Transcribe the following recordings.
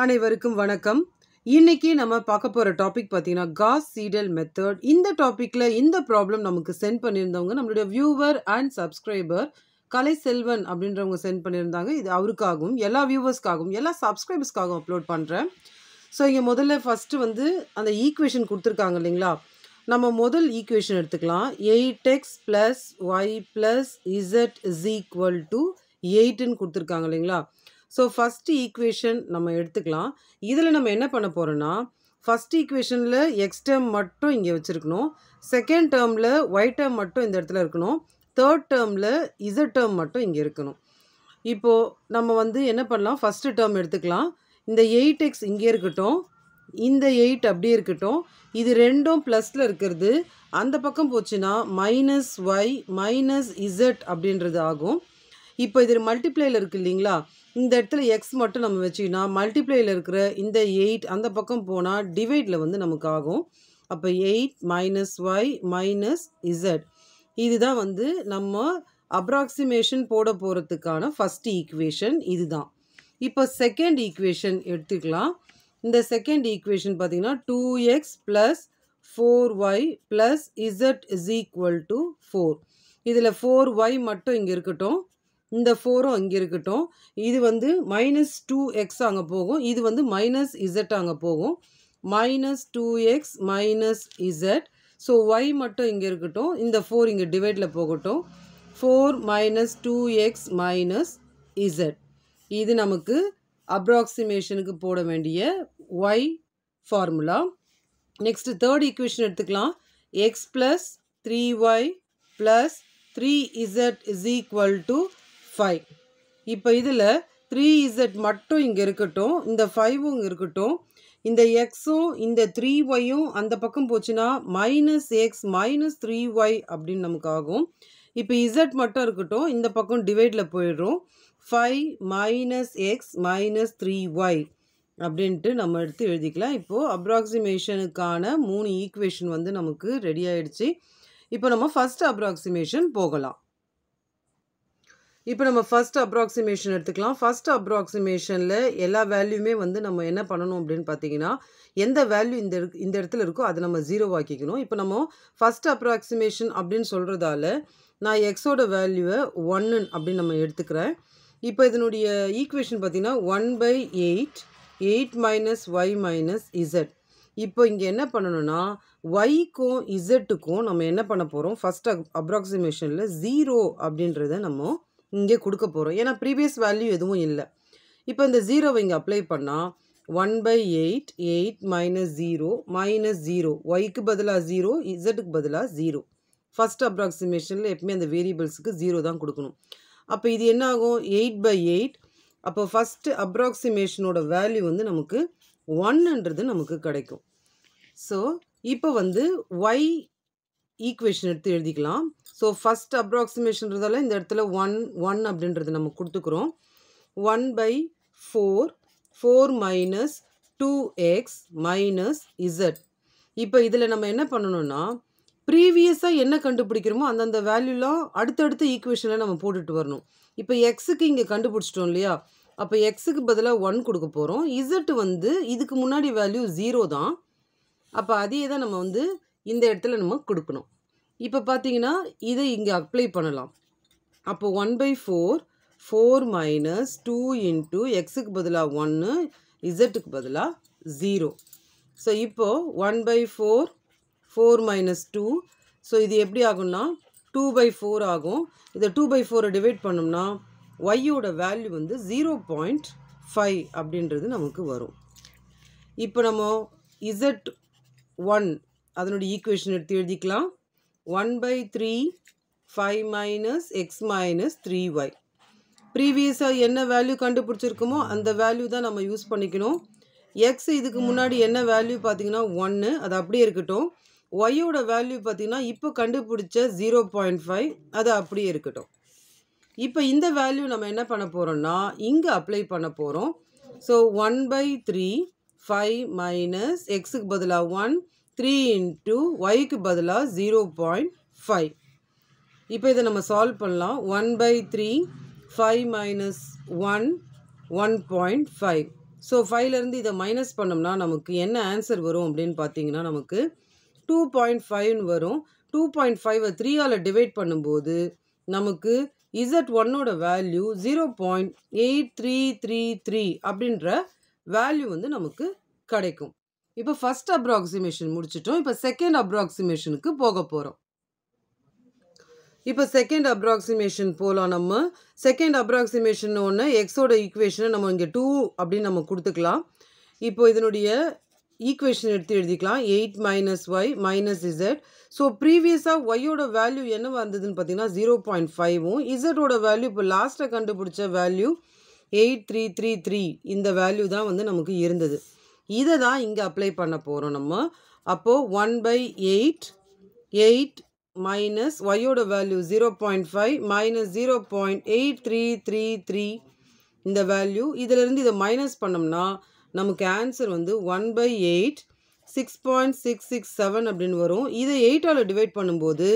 அனைவருக்கும் வணக்கம் இன்னைக்கு நம்ம பார்க்க போகிற டாபிக் பார்த்தீங்கன்னா காஸ் சீடல் மெத்தட் இந்த டாப்பிக்கில் இந்த ப்ராப்ளம் நமக்கு சென்ட் பண்ணியிருந்தவங்க நம்மளுடைய viewer and subscriber Kalai Selvan அப்படின்றவங்க சென்ட் பண்ணியிருந்தாங்க இது அவருக்காகவும் எல்லா வியூவர்ஸ்க்காகவும் எல்லா சப்ஸ்கிரைபர்ஸ்க்காகவும் அப்லோட் பண்ணுறேன் ஸோ இங்கே முதல்ல ஃபஸ்ட்டு வந்து அந்த ஈக்குவேஷன் கொடுத்துருக்காங்க இல்லைங்களா நம்ம முதல் ஈக்குவேஷன் எடுத்துக்கலாம் eight X plus Y plus Z is equal to எயிட்டுன்னு கொடுத்துருக்காங்க இல்லைங்களா ஸோ ஃபஸ்ட்டு ஈக்குவேஷன் நம்ம எடுத்துக்கலாம் இதில் நம்ம என்ன பண்ண போகிறோன்னா ஃபஸ்ட் ஈக்குவேஷனில் எக்ஸ் டேர்ம் மட்டும் இங்கே வச்சுருக்கணும் செகண்ட் டேர்மில் ஒய் டேர்ம் மட்டும் இந்த இடத்துல இருக்கணும் தேர்ட் டேர்மில் இசட் டேர்ம் மட்டும் இங்கே இருக்கணும் இப்போது நம்ம வந்து என்ன பண்ணலாம் ஃபஸ்ட்டு டேர்ம் எடுத்துக்கலாம் இந்த எயிட் எக்ஸ் இங்கே இருக்கட்டும் இந்த எயிட் அப்படியே இருக்கட்டும் இது ரெண்டும் ப்ளஸில் இருக்கிறது அந்த பக்கம் போச்சுன்னா மைனஸ் ஒய் மைனஸ் இசட் அப்படின்றது ஆகும் இப்போ இது மல்டிப்ளேயில் இருக்குது இல்லைங்களா இந்த இடத்துல எக்ஸ் மட்டும் நம்ம வச்சுக்கினா மல்டிப்ளேயில் இருக்கிற இந்த எயிட் அந்த பக்கம் போனால் டிவைடில் வந்து நமக்கு ஆகும் அப்போ eight minus Y minus Z இதுதான் வந்து நம்ம அப்ராக்சிமேஷன் போட போகிறதுக்கான ஃபஸ்ட் ஈக்குவேஷன் இதுதான் இப்போ செகண்ட் ஈக்குவேஷன் எடுத்துக்கலாம் இந்த செகண்ட் ஈக்குவேஷன் பார்த்திங்கன்னா two X plus four Y plus Z is equal to four இதில் ஃபோர் ஒய் மட்டும் இங்கே இருக்கட்டும் இந்த ஃபோரும் அங்கே இருக்கட்டும் இது வந்து மைனஸ் டூ எக்ஸ் அங்கே போகும் இது வந்து மைனஸ் இசட் அங்கே போகும் minus two X minus Z so Y மட்டும் இங்கே இருக்கட்டும் இந்த ஃபோர் இங்கே டிவைடில் போகட்டும் four minus two X minus Z இது நமக்கு அப்ராக்சிமேஷனுக்கு போட வேண்டிய Y formula next third equation எடுத்துக்கலாம் X plus three Y plus three Z is equal to five இப்போ இதில் த்ரீ இசட் மட்டும் இங்கே இருக்கட்டும் இந்த ஃபைவும் இருக்கட்டும் இந்த எக்ஸும் இந்த த்ரீ ஒய்யும் அந்த பக்கம் போச்சுன்னா minus X minus three Y அப்படின்னு நமக்கு ஆகும் இப்போ இசட் மட்டும் இருக்கட்டும் இந்த பக்கம் டிவைடில் போயிடும் five minus X minus three Y அப்படின்ட்டு நம்ம எடுத்து எழுதிக்கலாம் இப்போது அப்ராக்சிமேஷனுக்கான மூணு ஈக்குவேஷன் வந்து நமக்கு ரெடி ஆகிடுச்சு இப்போ நம்ம ஃபஸ்ட் அப்ராக்சிமேஷன் போகலாம் இப்போ நம்ம ஃபஸ்ட் அப்ராக்சிமேஷன் எடுத்துக்கலாம் ஃபஸ்ட் அப்ராக்சிமேஷனில் எல்லா வேல்யூமே வந்து நம்ம என்ன பண்ணணும் அப்படின்னு பார்த்தீங்கன்னா எந்த வேல்யூ இந்த இந்த இடத்துல இருக்கோ அதை நம்ம ஜீரோ இப்போ நம்ம ஃபஸ்ட் அப்ராக்சிமேஷன் அப்படின்னு சொல்கிறதால நான் எக்ஸோட வேல்யூவை ஒன்னு அப்படின்னு நம்ம எடுத்துக்கிறேன் இப்போ இதனுடைய ஈக்குவேஷன் பார்த்திங்கன்னா one by eight eight minus Y minus Z இப்போ இங்கே என்ன பண்ணணும்னா ஒய்க்கும் இசட்டுக்கும் நம்ம என்ன பண்ண போகிறோம் ஃபஸ்ட் அப்ராக்சிமேஷனில் ஜீரோ அப்படின்றத நம்ம இங்கே கொடுக்க போகிறோம் ஏன்னா ப்ரீவியஸ் வேல்யூ எதுவும் இல்லை இப்போ இந்த ஜீரோவை இங்கே அப்ளை பண்ணால் one by eight eight minus zero minus zero ஒய்க்கு பதிலாக ஜீரோ இசட்டுக்கு பதிலாக ஜீரோ ஃபஸ்ட் அப்ராக்சிமேஷனில் எப்பவுமே அந்த வேரியபிள்ஸுக்கு ஜீரோ தான் கொடுக்கணும் அப்போ இது என்ன ஆகும் எயிட் பை எயிட் அப்போ ஃபஸ்ட்டு அப்ராக்சிமேஷனோட வேல்யூ வந்து நமக்கு ஒன்னுன்றது நமக்கு கிடைக்கும் ஸோ இப்போ வந்து ஒய் ஈக்குவேஷன் எடுத்து எழுதிக்கலாம் ஸோ ஃபஸ்ட் அப்ராக்சிமேஷன்றதால இந்த இடத்துல ஒன் ஒன் அப்படின்றது நம்ம கொடுத்துக்கிறோம் one by four four minus two X minus Z இப்போ இதில் நம்ம என்ன பண்ணணும்னா ப்ரீவியஸாக என்ன கண்டுபிடிக்கிறோமோ அந்தந்த வேல்யூலாம் அடுத்தடுத்த ஈக்குவேஷனில் நம்ம போட்டுட்டு வரணும் இப்போ எக்ஸுக்கு இங்கே கண்டுபிடிச்சிட்டோம் இல்லையா அப்போ எக்ஸுக்கு பதிலாக ஒன் கொடுக்க போகிறோம் இசட் வந்து இதுக்கு முன்னாடி வேல்யூ ஜீரோ தான் அப்போ அதையே தான் நம்ம வந்து இந்த இடத்துல நம்ம கொடுக்கணும் இப்போ பார்த்தீங்கன்னா இதை இங்கே அப்ளை பண்ணலாம் அப்போ one by four four minus two into எக்ஸுக்கு பதிலாக ஒன்று இசட்டுக்கு பதிலாக ஜீரோ ஸோ இப்போது one by four four minus two so இது எப்படி ஆகும்னா டூ பை ஃபோர் ஆகும் இதை டூ பை ஃபோரை டிவைட் பண்ணோம்னா ஒய்யோட வேல்யூ வந்து ஜீரோ பாயிண்ட் ஃபைவ் அப்படின்றது நமக்கு வரும் இப்போ நம்ம இசட் ஒன் அதனுடைய ஈக்குவேஷன் எடுத்து எழுதிக்கலாம் 1 by 3 5 minus x minus 3y ப்ரீவியஸாக என்ன வேல்யூ கண்டுபிடிச்சிருக்கோமோ அந்த வேல்யூ தான் நம்ம யூஸ் பண்ணிக்கணும் எக்ஸ் இதுக்கு முன்னாடி என்ன வேல்யூ பார்த்தீங்கன்னா ஒன்று அது அப்படியே இருக்கட்டும் ஒய்யோட வேல்யூ பார்த்தீங்கன்னா இப்போ கண்டுபிடிச்ச ஜீரோ பாயிண்ட் ஃபைவ் அது அப்படியே இருக்கட்டும் இப்போ இந்த வேல்யூ நம்ம என்ன பண்ண போகிறோம்னா இங்கே அப்ளை பண்ணப் போகிறோம் so one by three five minus x பதிலாக ஒன் த்ரீ இன்ட்டு ஒய்க்கு பதிலாக ஜீரோ பாயிண்ட் ஃபைவ் இப்போ இதை நம்ம சால்வ் பண்ணலாம் one by three five minus one one point five so ஃபைவ்லேருந்து இதை மைனஸ் பண்ணோம்னா நமக்கு என்ன ஆன்சர் வரும் அப்படின்னு பார்த்தீங்கன்னா நமக்கு டூ பாயிண்ட் ஃபைவ்னு வரும் டூ பாயிண்ட் ஃபைவை த்ரீயால் டிவைட் பண்ணும்போது நமக்கு இசட் ஒன்னோட value zero point eight three three three அப்படின்ற வேல்யூ வந்து நமக்கு கிடைக்கும் இப்போ ஃபஸ்ட் அப்ராக்சிமேஷன் முடிச்சிட்டோம் இப்போ செகண்ட் அப்ராக்சிமேஷனுக்கு போக போகிறோம் இப்போ செகண்ட் அப்ராக்சிமேஷன் போகலாம் நம்ம செகண்ட் அப்ராக்சிமேஷன் ஒன்று எக்ஸோட ஈக்குவேஷனை நம்ம இங்கே டூ அப்படின்னு நம்ம கொடுத்துக்கலாம் இப்போ இதனுடைய ஈக்குவேஷன் எடுத்து எழுதிக்கலாம் eight minus Y minus Z so ப்ரீவியஸாக ஒய்யோட வேல்யூ என்ன வந்ததுன்னு பார்த்தீங்கன்னா ஜீரோ பாயிண்ட் ஃபைவும் இசட்டோட வேல்யூ இப்போ லாஸ்ட்டை கண்டுபிடிச்ச value eight three three three இந்த வேல்யூ தான் வந்து நமக்கு இருந்தது இதை தான் இங்கே அப்ளை பண்ண போகிறோம் நம்ம அப்போது one by eight eight minus ஒய்யோட value zero point five minus zero point eight three three three இந்த வேல்யூ இதிலிருந்து இதை மைனஸ் பண்ணோம்னா நமக்கு ஆன்சர் வந்து one by eight six point six six seven அப்படின்னு வரும் இதை எயிட்டால் டிவைட் பண்ணும்போது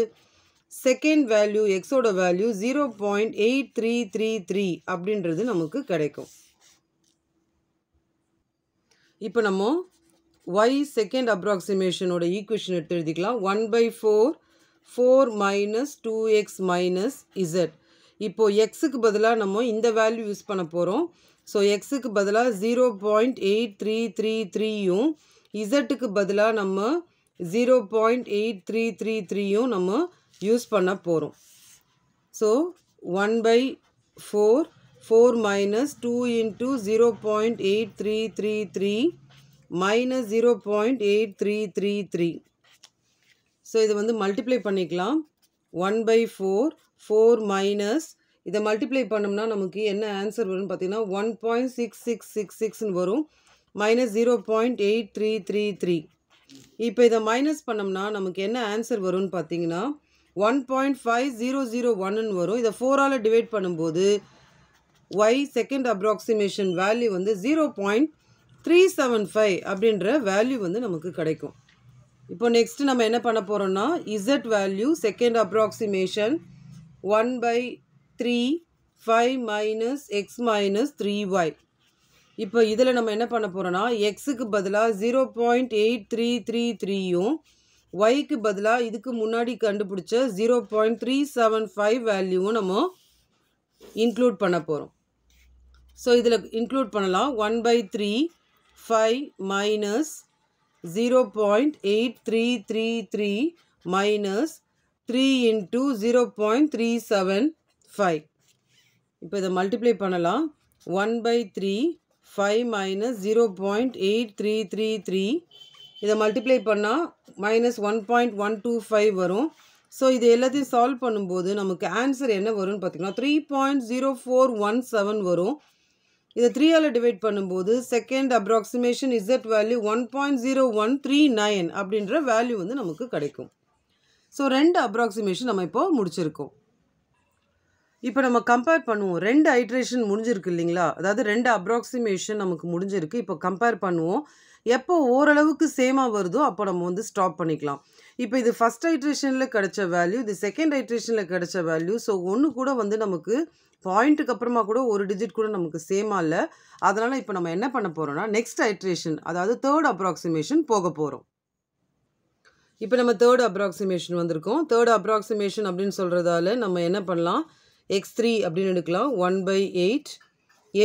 செகண்ட் வேல்யூ எக்ஸோட value zero point eight three three three அப்படின்றது நமக்கு கிடைக்கும் இப்போ நம்ம ஒய் செகண்ட் அப்ராக்சிமேஷனோட ஈக்குவேஷன் எடுத்து எழுதிக்கலாம் one by four four minus two X minus Z இப்போது எக்ஸுக்கு பதிலாக நம்ம இந்த வேல்யூ யூஸ் பண்ண போகிறோம் ஸோ எக்ஸுக்கு பதிலாக zero point eight three three த்ரீயும் இசட்டுக்கு பதிலாக நம்ம zero point eight three three த்ரீயும் நம்ம யூஸ் பண்ண போகிறோம் so one by four three three minus zero point eight three three three so இதை வந்து மல்டிப்ளை பண்ணிக்கலாம் one by four four minus இதை multiply பண்ணோம்னா நமக்கு என்ன சிக்ஸ்னு வரும் point eight three three three இப்போ இதை மைனஸ் பண்ணோம்னா நமக்கு என்ன ஆன்சர் வரும்னு பார்த்தீங்கன்னா one point five zero zero ஒன்னு வரும் இதை ஃபோரால் டிவைட் பண்ணும்போது ஒய் செகண்ட் approximation வேல்யூ வந்து ஜீரோ த்ரீ செவன் ஃபைவ் அப்படின்ற வேல்யூ வந்து நமக்கு கிடைக்கும் இப்போ next நம்ம என்ன பண்ண போகிறோம்னா Z value second approximation one by three five minus X minus three Y இப்போ இதில் நம்ம என்ன பண்ண போகிறோன்னா x பதிலாக ஜீரோ 0.8333 எயிட் த்ரீ த்ரீ த்ரீயும் ஒய்க்கு பதிலாக இதுக்கு முன்னாடி கண்டுபிடிச்ச zero point three seven five வேல்யூவும் நம்ம இன்க்ளூட் பண்ணப் போகிறோம் ஸோ இதில் இன்க்ளூட் பண்ணலாம் one by three five minus zero point eight three three three minus three into zero point three seven five இப்போ இதை மல்டிப்ளை பண்ணலாம் one by three five minus zero point eight three three three இதை multiply பண்ணால் minus one point one two five வரும் so இது எல்லாத்தையும் solve பண்ணும்போது நமக்கு ஆன்சர் என்ன வரும்னு பார்த்திங்கன்னா three point zero four one seven வரும் இதை த்ரீயால் டிவைட் பண்ணும்போது second approximation Z value one point zero one three nine அப்படின்ற வேல்யூ வந்து நமக்கு கிடைக்கும் ஸோ ரெண்டு அப்ராக்சிமேஷன் நம்ம இப்போது முடிச்சிருக்கோம் இப்போ நம்ம கம்பேர் பண்ணுவோம் ரெண்டு ஐட்ரேஷன் முடிஞ்சிருக்கு இல்லைங்களா அதாவது ரெண்டு அப்ராக்சிமேஷன் நமக்கு முடிஞ்சிருக்கு இப்போ கம்பேர் பண்ணுவோம் எப்போ ஓரளவுக்கு சேமாக வருதோ அப்போ நம்ம வந்து ஸ்டாப் பண்ணிக்கலாம் இப்போ இது ஃபஸ்ட் ஐட்ரேஷனில் கிடச்ச வேல்யூ இது செகண்ட் ஐட்ரேஷனில் கிடச்ச வேல்யூ ஸோ ஒன்று கூட வந்து நமக்கு பாயிண்ட்டுக்கு அப்புறமா கூட ஒரு டிஜிட் கூட நமக்கு சேமாக இல்லை அதனால் இப்போ நம்ம என்ன பண்ண போகிறோம்னா நெக்ஸ்ட் ஐட்ரேஷன் அதாவது தேர்ட் அப்ராக்சிமேஷன் போக போகிறோம் இப்போ நம்ம தேர்ட் அப்ராக்சிமேஷன் வந்திருக்கோம் தேர்ட் அப்ராக்சிமேஷன் அப்படின்னு சொல்கிறதால நம்ம என்ன பண்ணலாம் எக்ஸ் த்ரீ அப்படின்னு எடுக்கலாம் one by eight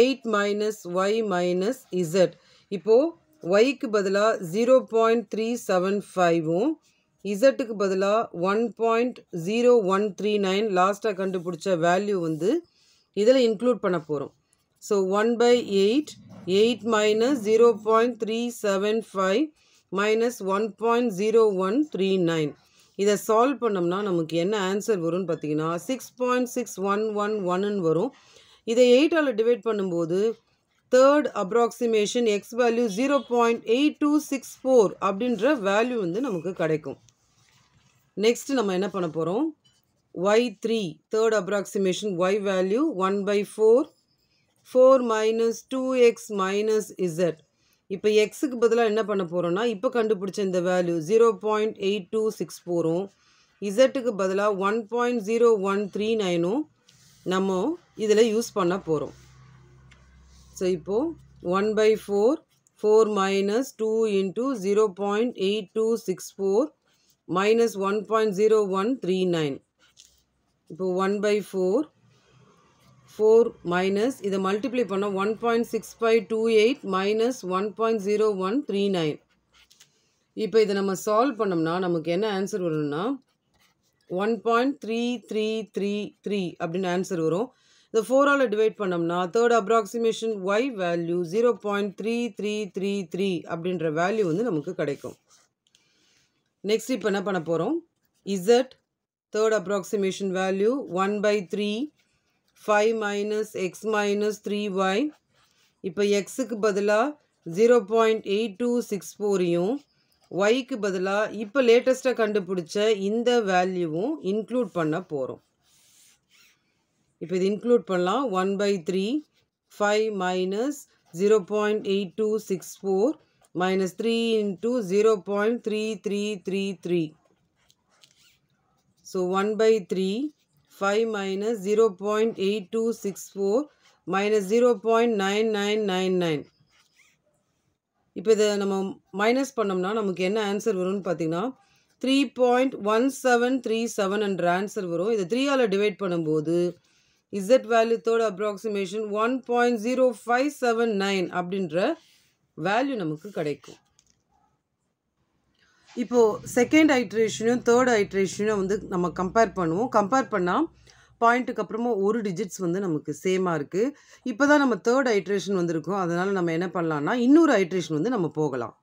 eight minus Y minus Z இப்போது ஒய்க்கு பதிலாக ஜீரோ பாயிண்ட் த்ரீ செவன் ஃபைவும் இசட்டுக்கு பதிலாக one point zero one three nine லாஸ்ட்டாக கண்டுபிடிச்ச வேல்யூ வந்து இதில் இன்க்ளூட் பண்ண போகிறோம் so one by eight eight minus zero point three seven five minus one point zero one three nine இதை சால்வ் பண்ணோம்னா நமக்கு என்ன ஆன்சர் வரும்னு பார்த்தீங்கன்னா six point six one one ஒன்னு வரும் இதை எயிட்டால் டிவைட் பண்ணும்போது third approximation X value zero point eight two six four அப்படின்ற வேல்யூ வந்து நமக்கு கிடைக்கும் நெக்ஸ்ட் நம்ம என்ன பண்ண போகிறோம் Y three third approximation Y value one by four four minus two X minus Z இப்போ எக்ஸுக்கு பதிலாக என்ன பண்ண போகிறோன்னா இப்போ கண்டுபிடிச்ச இந்த value zero point eight two six போகிறோம் இசட்டுக்கு பதிலாக one point zero one three நைனும் நம்ம இதில் யூஸ் பண்ண போகிறோம் ஸோ இப்போது one by four four minus two into zero point eight two six four minus one point zero one three nine இப்போ one by four four minus இதை multiply பண்ணால் one point six five two eight minus one point zero one three nine இப்போ இதை நம்ம solve பண்ணோம்னா நமக்கு என்ன answer வரும்னா one point three three three three அப்படின்னு ஆன்சர் வரும் இந்த ஃபோரால் டிவைட் பண்ணோம்னா third approximation Y value zero point three three three three அப்படின்ற வேல்யூ வந்து நமக்கு கிடைக்கும் நெக்ஸ்ட் இப்போ என்ன பண்ண போகிறோம் Z third approximation value one by three five minus X minus three Y இப்போ எக்ஸுக்கு பதிலாக zero point eight two six ஃபோரையும் ஒய்க்கு பதிலாக இப்போ லேட்டஸ்ட்டாக கண்டுபிடிச்ச இந்த வேல்யூவும் இன்க்ளூட் பண்ண போகிறோம் இப்போ இது இன்க்ளூட் பண்ணலாம் one by three five minus zero point eight two six four minus 3 into 0 0.3333. So 1 by 3, 5 minus 0 0.8264 minus 0 0.9999. இப்போ இதை நம்ம மைனஸ் பண்ணோம்னா நமக்கு என்ன ஆன்சர் வரும்னு பார்த்தீங்கன்னா three point one seven three செவன்ன்ற ஆன்சர் வரும் இதை த்ரீயால் டிவைட் பண்ணும்போது இசட் வேல்யூத்தோட approximation one point zero five seven nine அப்படின்ற வேல்யூ நமக்கு கிடைக்கும் இப்போது செகண்ட் ஐட்ரேஷனும் தேர்ட் ஐட்ரேஷனும் வந்து நம்ம கம்பேர் பண்ணுவோம் கம்பேர் பண்ணால் பாயிண்ட்டுக்கு அப்புறமா ஒரு டிஜிட்ஸ் வந்து நமக்கு சேமாக இருக்குது இப்போ தான் நம்ம தேர்ட் ஐட்ரேஷன் வந்திருக்கோம் அதனால் நம்ம என்ன பண்ணலான்னா இன்னொரு ஐட்ரேஷன் வந்து நம்ம போகலாம்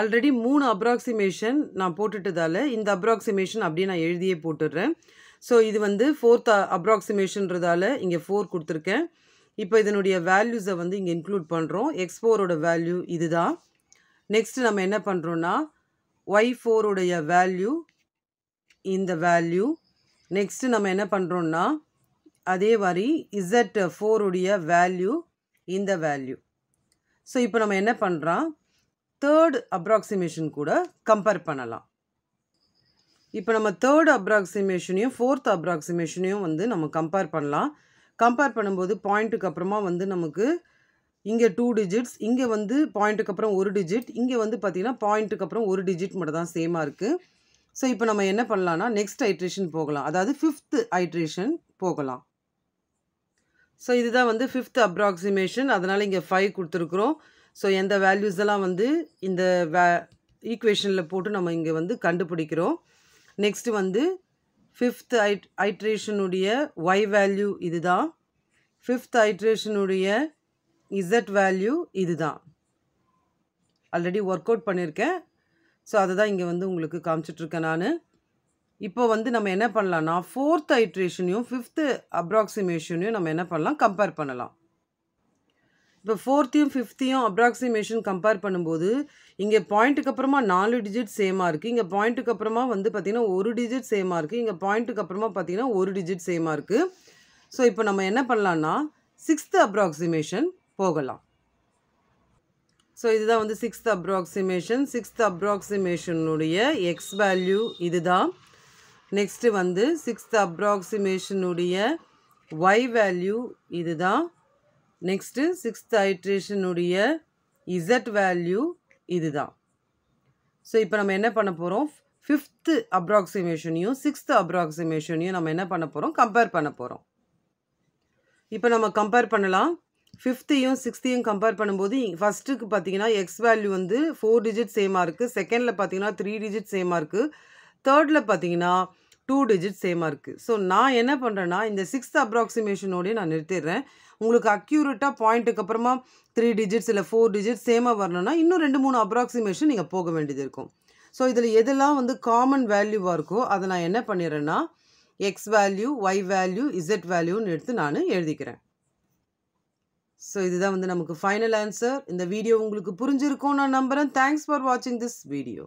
ஆல்ரெடி மூணு அப்ராக்சிமேஷன் நான் போட்டுட்டதால் இந்த அப்ராக்சிமேஷன் அப்படியே நான் எழுதியே போட்டுடுறேன் ஸோ இது வந்து ஃபோர்த் அப்ராக்சிமேஷன்றதால இங்கே ஃபோர் கொடுத்துருக்கேன் இப்போ இதனுடைய வேல்யூஸை வந்து இங்கே இன்க்ளூட் பண்ணுறோம் எக்ஸ் ஃபோரோட வேல்யூ இது தான் நெக்ஸ்ட்டு நம்ம என்ன பண்ணுறோன்னா ஒய் ஃபோருடைய வேல்யூ இந்த வேல்யூ நெக்ஸ்ட்டு நம்ம என்ன பண்ணுறோன்னா அதே மாதிரி இசட் ஃபோருடைய வேல்யூ இந்த வேல்யூ ஸோ இப்போ நம்ம என்ன பண்ணுறோம் தேர்ட் அப்ராக்சிமேஷன் கூட கம்பேர் பண்ணலாம் இப்போ நம்ம தேர்ட் அப்ராக்சிமேஷனையும் ஃபோர்த் அப்ராக்சிமேஷனையும் வந்து நம்ம கம்பேர் பண்ணலாம் கம்பேர் பண்ணும்போது பாயிண்ட்டுக்கு அப்புறமா வந்து நமக்கு இங்கே டூ டிஜிட்ஸ் இங்கே வந்து பாயிண்ட்டுக்கு அப்புறம் ஒரு டிஜிட் இங்கே வந்து பார்த்திங்கன்னா பாயிண்ட்டுக்கு அப்புறம் ஒரு டிஜிட் மட்டும் தான் சேமாக இருக்குது ஸோ இப்போ நம்ம என்ன பண்ணலான்னா நெக்ஸ்ட் ஐட்ரேஷன் போகலாம் அதாவது ஃபிஃப்த்து ஐட்ரேஷன் போகலாம் ஸோ இதுதான் வந்து ஃபிஃப்த் அப்ராக்சிமேஷன் அதனால் இங்கே ஃபைவ் கொடுத்துருக்குறோம் ஸோ எந்த வேல்யூஸ் எல்லாம் வந்து இந்த வே ஈக்குவேஷனில் போட்டு நம்ம இங்கே வந்து கண்டுபிடிக்கிறோம் நெக்ஸ்ட்டு வந்து ஃபிஃப்த் ஐட் ஐட்ரேஷனுடைய ஒய் வேல்யூ இதுதான் ஃபிஃப்த் ஐட்ரேஷனுடைய இசட் வேல்யூ இதுதான் ஆல்ரெடி ஒர்க் அவுட் பண்ணியிருக்கேன் ஸோ அதை தான் இங்கே வந்து உங்களுக்கு காமிச்சிட்ருக்கேன் நான் இப்போ வந்து நம்ம என்ன பண்ணலாம்னா ஃபோர்த் ஐட்ரேஷனையும் ஃபிஃப்த்து அப்ராக்சிமேஷனையும் நம்ம என்ன பண்ணலாம் கம்பேர் பண்ணலாம் இப்போ ஃபோர்த்தையும் ஃபிஃப்த்தையும் அப்ராக்சிமேஷன் கம்பேர் பண்ணும்போது இங்கே பாயிண்ட்டுக்கு அப்புறமா நாலு டிஜிட் சேமாக இருக்குது இங்கே பாயிண்ட்டுக்கு அப்புறமா வந்து பார்த்திங்கன்னா ஒரு டிஜிட் சேமாக இருக்குது இங்கே பாயிண்ட்டுக்கு அப்புறமா பார்த்திங்கன்னா ஒரு டிஜிட் சேமாக இருக்குது ஸோ இப்போ நம்ம என்ன பண்ணலான்னா சிக்ஸ்த்து அப்ராக்சிமேஷன் போகலாம் ஸோ இதுதான் வந்து சிக்ஸ்த் அப்ராக்சிமேஷன் சிக்ஸ்த் அப்ராக்சிமேஷனுடைய எக்ஸ் வேல்யூ இது தான் நெக்ஸ்ட்டு வந்து சிக்ஸ்த் அப்ராக்சிமேஷனுடைய ஒய் வேல்யூ இது தான் நெக்ஸ்ட்டு சிக்ஸ்த் ஐட்ரேஷனுடைய இசட் வேல்யூ இது தான் ஸோ இப்போ நம்ம என்ன பண்ண போகிறோம் ஃபிஃப்த்து அப்ராக்சிமேஷனையும் சிக்ஸ்த்து அப்ராக்சிமேஷனையும் நம்ம என்ன பண்ண போகிறோம் கம்பேர் பண்ண போகிறோம் இப்போ நம்ம கம்பேர் பண்ணலாம் ஃபிஃப்த்தையும் சிக்ஸ்த்தையும் கம்பேர் பண்ணும்போது ஃபஸ்ட்டுக்கு பார்த்தீங்கன்னா எக்ஸ் வேல்யூ வந்து ஃபோர் டிஜிட் சேமாக இருக்குது செகண்டில் பார்த்தீங்கன்னா த்ரீ டிஜிட் சேமாக இருக்குது தேர்டில் பார்த்தீங்கன்னா டூ டிஜிட் சேமாக இருக்குது ஸோ நான் என்ன பண்ணுறேன்னா இந்த சிக்ஸ்த் அப்ராக்சிமேஷனோடய நான் நிறுத்திடுறேன் உங்களுக்கு அக்யூரேட்டாக பாயிண்ட்டுக்கு அப்புறமா த்ரீ டிஜிட்ஸ் இல்லை ஃபோர் டிஜிட்ஸ் சேமாக வரணும்னா இன்னும் ரெண்டு மூணு அப்ராக்சிமேஷன் நீங்கள் போக வேண்டியது இருக்கும் ஸோ இதில் எதெல்லாம் வந்து காமன் வேல்யூவாக இருக்கோ அதை நான் என்ன பண்ணிடுறேன்னா X value Y value Z வேல்யூன்னு எடுத்து நான் எழுதிக்கிறேன் ஸோ இதுதான் வந்து நமக்கு ஃபைனல் ஆன்சர் இந்த வீடியோ உங்களுக்கு புரிஞ்சிருக்கும் நான் நம்புகிறேன் தேங்க்ஸ் ஃபார் வாட்சிங் திஸ் வீடியோ